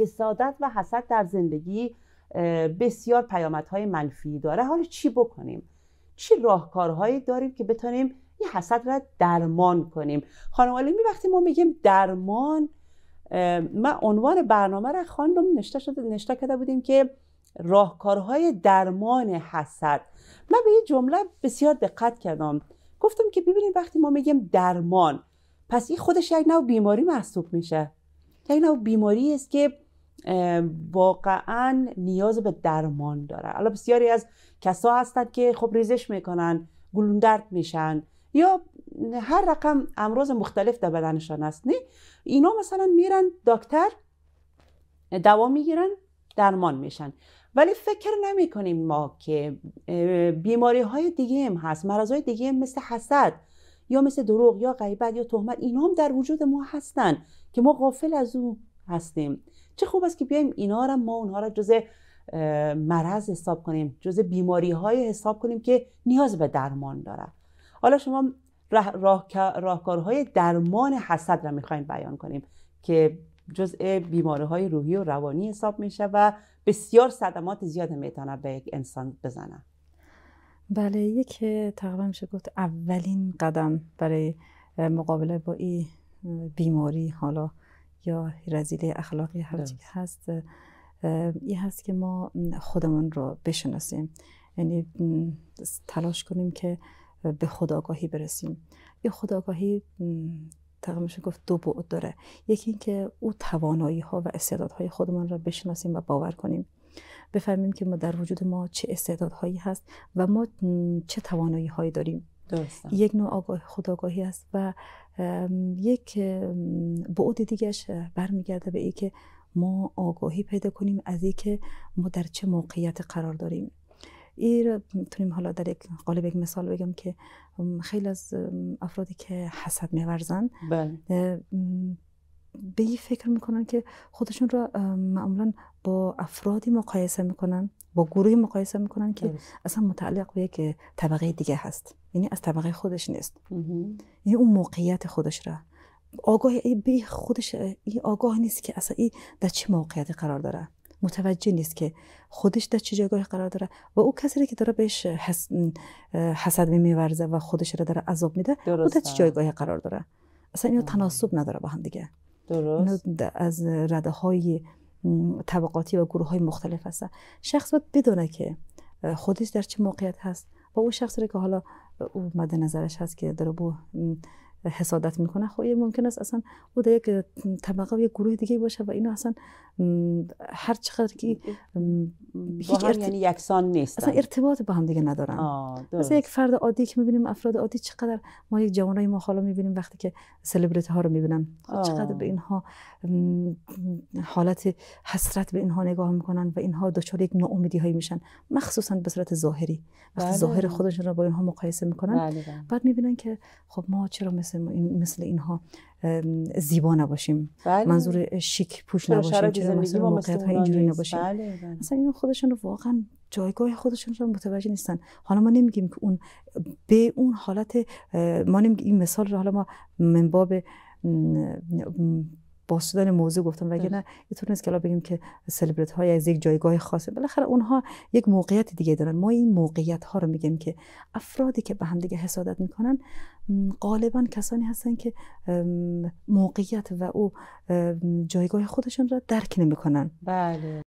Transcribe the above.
حسادت و حسد در زندگی بسیار پیامدهای منفی داره حالا چی بکنیم چه راهکارهایی داریم که بتونیم این حسد را درمان کنیم خانم علیمی وقتی ما میگیم درمان من عنوان برنامه را خواندم نشته شده نشته کرده بودیم که راهکارهای درمان حسد من به این جمله بسیار دقت کردم گفتم که ببینید وقتی ما میگیم درمان پس این خودش یک نوع بیماری محسوب میشه یک نوع بیماری است که واقعا نیاز به درمان داره حالا بسیاری از کسا هستند که خب ریزش میکنن گلون درد میشن یا هر رقم امراض مختلف در بدنشان هست نه اینا مثلا میرن دکتر دوا میگیرن درمان میشن ولی فکر نمی کنیم ما که بیماری های دیگه هم هست مرض های دیگه هم مثل حسد یا مثل دروغ یا غیبت یا تهمت اینا هم در وجود ما هستن که ما غافل از اون هستیم چه خوب است که بیایم اینا را ما اونها را جزء مرض حساب کنیم جزء بیماری های حساب کنیم که نیاز به درمان داره حالا شما راه، راهکارهای درمان حسد را میخوایم بیان کنیم که جزء بیماری های روحی و روانی حساب میشه و بسیار صدمات زیاد میتونه به یک انسان بزنه بله یک تقریبا میشه گفت اولین قدم برای مقابله با این بیماری حالا یا رزیله اخلاقی هرچی که هست این هست که ما خودمون رو بشناسیم یعنی تلاش کنیم که به خداگاهی برسیم یه خداگاهی تقریبا گفت دو بعد داره یکی اینکه او توانایی ها و استعدادهای خودمان را بشناسیم و باور کنیم بفهمیم که ما در وجود ما چه استعدادهایی هست و ما چه توانایی هایی داریم یک نوع آگاه خداگاهی است و یک بعد دیگهش برمیگرده به ای که ما آگاهی پیدا کنیم از اینکه ما در چه موقعیت قرار داریم این میتونیم حالا در یک قالب یک مثال بگم که خیلی از افرادی که حسد میورزن بله. به این فکر میکنن که خودشون را معمولا با افرادی مقایسه میکنن با گروهی مقایسه میکنن که اصلا متعلق به یک طبقه دیگه هست یعنی از طبقه خودش نیست یعنی اون موقعیت خودش را آگاه بی خودش این آگاه نیست که اصلا این در چه موقعیت قرار داره متوجه نیست که خودش در چه جایگاه قرار داره و او کسی که داره بهش حس... حسد میورزه و خودش را داره عذاب میده او در چه جایگاهی قرار داره اصلا اینو تناسب نداره با هم دیگه درست از رده های طبقاتی و گروه های مختلف هست شخص باید بدونه که خودش در چه موقعیت هست و شخص رو که حالا او مد نظرش هست که داره بو حسادت میکنه خب ممکن است اصلا او در یک طبقه و یک گروه دیگه باشه و اینو اصلا هر چقدر که هیچ یعنی یکسان نیست اصلا ارتباط با هم دیگه ندارن مثلا یک فرد عادی که میبینیم افراد عادی چقدر ما یک جوانای ما حالا میبینیم وقتی که سلبریتی ها رو میبینن خب چقدر به اینها حالت حسرت به اینها نگاه میکنن و اینها دچار یک ناامیدی هایی میشن مخصوصا به صورت ظاهری وقتی بله. ظاهر خودشون رو با اینها مقایسه میکنن بله، بله. بعد میبینن که خب ما چرا مثل این مثل اینها زیبا نباشیم بله. منظور شیک پوش نباشیم چرا مثلا موقعیت های اینجوری نباشیم بله، بله. اصلا مثلا اینو خودشون رو واقعا جایگاه خودشون رو متوجه نیستن حالا ما نمیگیم که اون به اون حالت ما نمیگیم این مثال رو حالا ما منباب بازشدن موضوع گفتم وگرنه نه بله. اینطور نیست که الان بگیم که سلبریت های از یک جایگاه خاصه بالاخره اونها یک موقعیت دیگه دارن ما این موقعیت ها رو میگیم که افرادی که به هم دیگه حسادت میکنن غالبا کسانی هستن که موقعیت و او جایگاه خودشون را درک نمیکنن بله